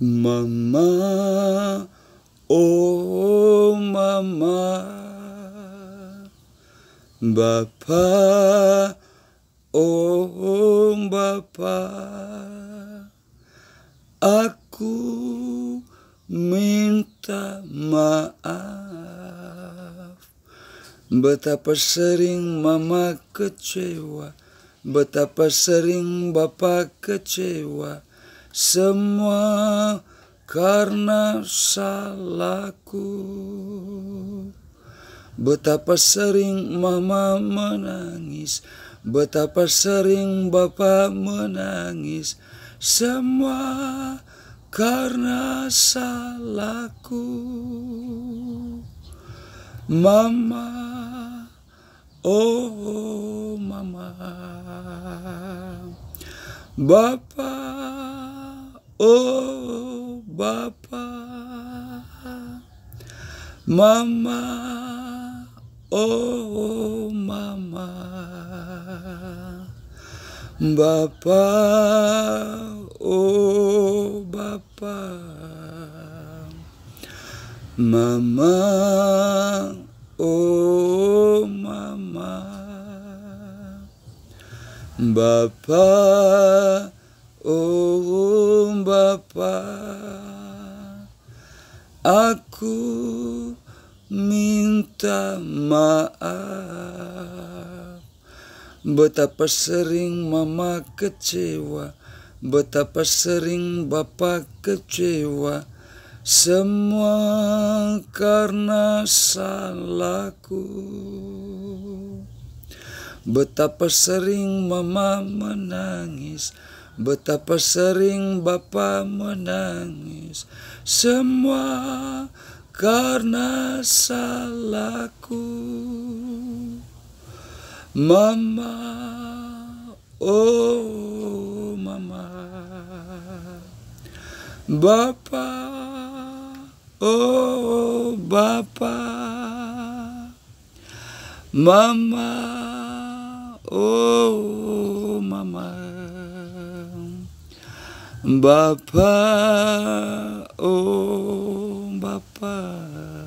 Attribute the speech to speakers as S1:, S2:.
S1: Mama, oh mama, Bapa, oh Bapa, aku minta maaf. Betapa sering mama kecewa, betapa sering bapak kecewa semua karena salahku. Betapa sering mama menangis, betapa sering bapak menangis, semua karena salahku. Mama, oh mama, bapak. Oh, Papa, Mama, oh, Mama, Papa, oh, Papa, Mama, oh, Mama, Papa. Oh Bapa, aku minta maaf. Betapa sering mama kecewa, betapa sering bapa kecewa. Semua karena salahku. Betapa sering mama menangis, Betapa sering Bapak menangis Semua karena salahku Mama, oh mama Bapak, oh Bapak Mama, oh mama Bapa, oh Bapa.